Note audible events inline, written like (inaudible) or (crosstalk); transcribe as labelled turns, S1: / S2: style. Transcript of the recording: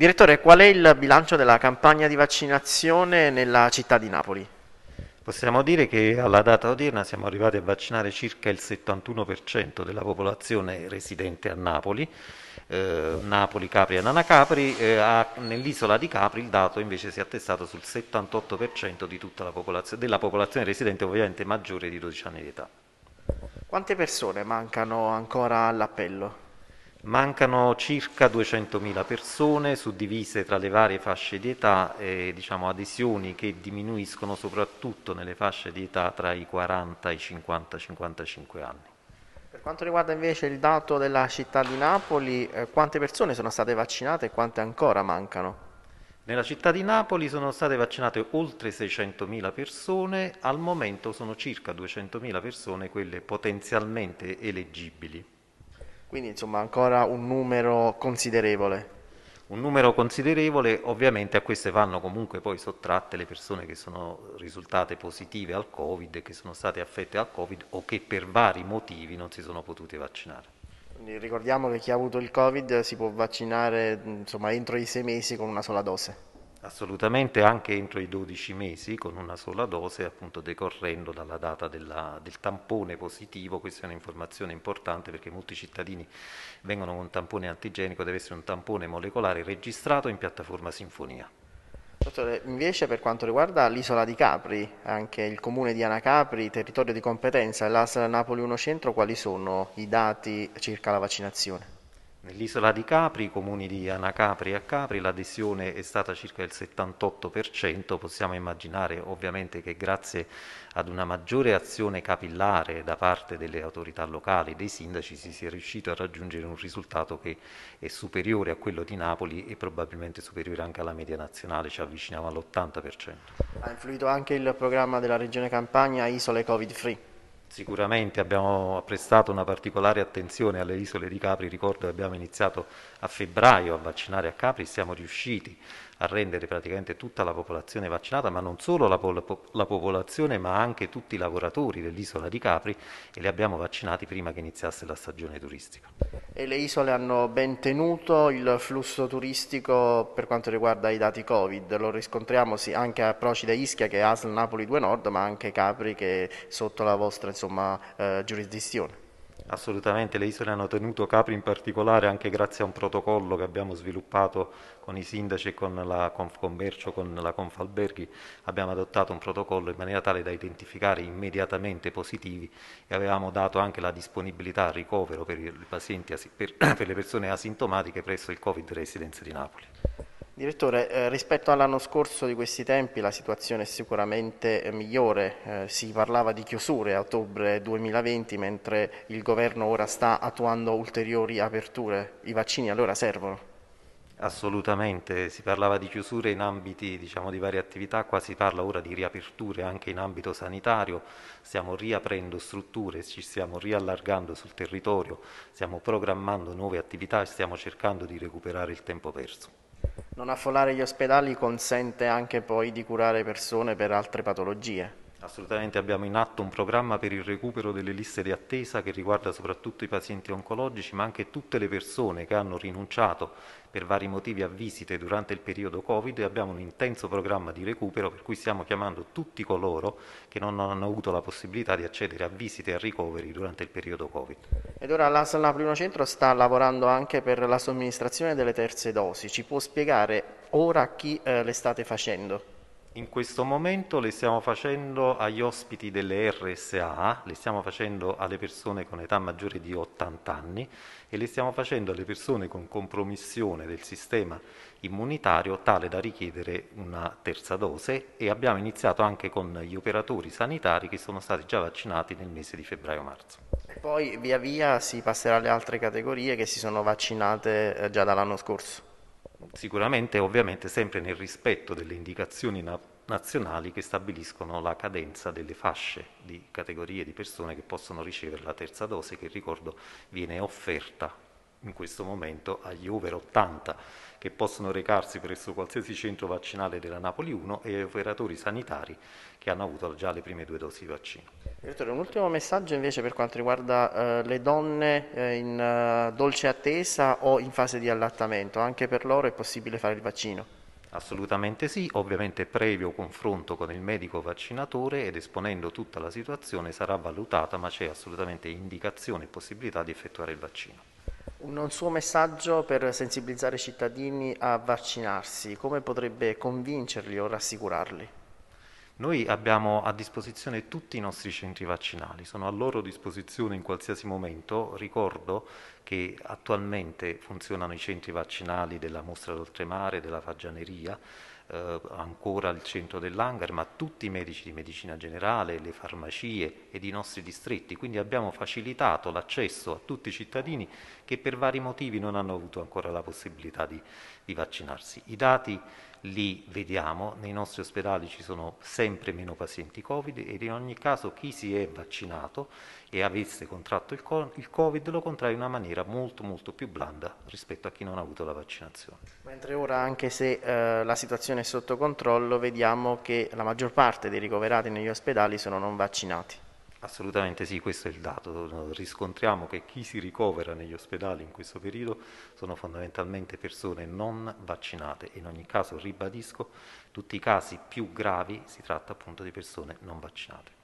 S1: Direttore, qual è il bilancio della campagna di vaccinazione nella città di Napoli? Possiamo dire che alla data odierna siamo arrivati a vaccinare circa il 71% della popolazione residente a Napoli. Eh, Napoli, Capri e Nanacapri, eh, nell'isola di Capri il dato invece si è attestato sul 78% di tutta la popolazione, della popolazione residente ovviamente maggiore di 12 anni di età.
S2: Quante persone mancano ancora all'appello? Mancano circa 200.000
S1: persone suddivise tra le varie fasce di età e diciamo, adesioni che diminuiscono soprattutto nelle fasce di età tra i 40 e i 50-55 anni.
S2: Per quanto riguarda invece il dato della città di Napoli, eh, quante persone sono state vaccinate e quante ancora mancano?
S1: Nella città di Napoli sono state vaccinate oltre 600.000 persone, al momento sono circa 200.000 persone quelle potenzialmente eleggibili.
S2: Quindi insomma ancora un numero considerevole.
S1: Un numero considerevole, ovviamente a queste vanno comunque poi sottratte le persone che sono risultate positive al Covid, che sono state affette al Covid o che per vari motivi non si sono potute vaccinare.
S2: Quindi ricordiamo che chi ha avuto il Covid si può vaccinare insomma, entro i sei mesi con una sola dose.
S1: Assolutamente anche entro i 12 mesi con una sola dose, appunto decorrendo dalla data della, del tampone positivo, questa è un'informazione importante perché molti cittadini vengono con un tampone antigenico, deve essere un tampone molecolare registrato in piattaforma Sinfonia.
S2: Dottore, invece per quanto riguarda l'isola di Capri, anche il comune di Anacapri, territorio di competenza e l'ASL Napoli 1 Centro, quali sono i dati circa la vaccinazione?
S1: Nell'isola di Capri, i comuni di Anacapri e Capri, l'adesione è stata circa il 78%, possiamo immaginare ovviamente che grazie ad una maggiore azione capillare da parte delle autorità locali, e dei sindaci, si sia riuscito a raggiungere un risultato che è superiore a quello di Napoli e probabilmente superiore anche alla media nazionale, ci avviciniamo all'80%.
S2: Ha influito anche il programma della Regione Campania Isole Covid Free.
S1: Sicuramente abbiamo prestato una particolare attenzione alle isole di Capri, ricordo che abbiamo iniziato a febbraio a vaccinare a Capri, siamo riusciti a rendere praticamente tutta la popolazione vaccinata, ma non solo la, po- la popolazione, ma anche tutti i lavoratori dell'isola di Capri e li abbiamo vaccinati prima che iniziasse la stagione turistica.
S2: E le isole hanno ben tenuto il flusso turistico per quanto riguarda i dati Covid, lo riscontriamo sì, anche a Procida Ischia che è ASL Napoli 2 Nord, ma anche Capri che è sotto la vostra insomma, eh, giurisdizione.
S1: Assolutamente, le isole hanno tenuto Capri in particolare anche grazie a un protocollo che abbiamo sviluppato con i sindaci e con la Confcommercio, con la Confalberghi, abbiamo adottato un protocollo in maniera tale da identificare immediatamente positivi e avevamo dato anche la disponibilità al ricovero per, pazienti, per, (coughs) per le persone asintomatiche presso il Covid Residence di Napoli.
S2: Direttore, eh, rispetto all'anno scorso di questi tempi la situazione è sicuramente eh, migliore, eh, si parlava di chiusure a ottobre 2020 mentre il governo ora sta attuando ulteriori aperture, i vaccini allora servono?
S1: Assolutamente, si parlava di chiusure in ambiti diciamo, di varie attività, qua si parla ora di riaperture anche in ambito sanitario, stiamo riaprendo strutture, ci stiamo riallargando sul territorio, stiamo programmando nuove attività e stiamo cercando di recuperare il tempo perso.
S2: Non affollare gli ospedali consente anche poi di curare persone per altre patologie.
S1: Assolutamente abbiamo in atto un programma per il recupero delle liste di attesa che riguarda soprattutto i pazienti oncologici ma anche tutte le persone che hanno rinunciato per vari motivi a visite durante il periodo Covid e abbiamo un intenso programma di recupero per cui stiamo chiamando tutti coloro che non hanno avuto la possibilità di accedere a visite e a ricoveri durante il periodo Covid.
S2: Ed ora l'ASL Primo Centro sta lavorando anche per la somministrazione delle terze dosi, ci può spiegare ora chi eh, le state facendo? in questo momento
S1: le stiamo facendo agli ospiti delle RSA, le stiamo facendo alle persone con età maggiore di 80 anni e le stiamo facendo alle persone con compromissione del sistema immunitario tale da richiedere una terza dose e abbiamo iniziato anche con gli operatori sanitari che sono stati già vaccinati nel mese di febbraio-marzo.
S2: Poi via via si passerà alle altre categorie che si sono vaccinate eh, già dall'anno scorso
S1: sicuramente ovviamente sempre nel rispetto delle indicazioni na- nazionali che stabiliscono la cadenza delle fasce di categorie di persone che possono ricevere la terza dose che ricordo viene offerta in questo momento agli over 80 che possono recarsi presso qualsiasi centro vaccinale della Napoli 1 e agli operatori sanitari che hanno avuto già le prime due dosi di vaccino.
S2: Direttore, un ultimo messaggio invece per quanto riguarda eh, le donne eh, in eh, dolce attesa o in fase di allattamento, anche per loro è possibile fare il vaccino?
S1: Assolutamente sì, ovviamente previo confronto con il medico vaccinatore ed esponendo tutta la situazione sarà valutata, ma c'è assolutamente indicazione e possibilità di effettuare il vaccino.
S2: Un suo messaggio per sensibilizzare i cittadini a vaccinarsi, come potrebbe convincerli o rassicurarli?
S1: Noi abbiamo a disposizione tutti i nostri centri vaccinali, sono a loro disposizione in qualsiasi momento. Ricordo che attualmente funzionano i centri vaccinali della Mostra d'Oltremare, della Faggianeria, eh, ancora al centro dell'hangar, ma tutti i medici di medicina generale, le farmacie ed i nostri distretti. Quindi abbiamo facilitato l'accesso a tutti i cittadini che per vari motivi non hanno avuto ancora la possibilità di, di vaccinarsi. I dati li vediamo, nei nostri ospedali ci sono sempre meno pazienti Covid ed in ogni caso chi si è vaccinato e avesse contratto il Covid lo contrae in una maniera molto molto più blanda rispetto a chi non ha avuto la vaccinazione.
S2: Mentre ora anche se eh, la situazione è sotto controllo vediamo che la maggior parte dei ricoverati negli ospedali sono non vaccinati.
S1: Assolutamente sì, questo è il dato. Riscontriamo che chi si ricovera negli ospedali in questo periodo sono fondamentalmente persone non vaccinate. In ogni caso, ribadisco, tutti i casi più gravi si tratta appunto di persone non vaccinate.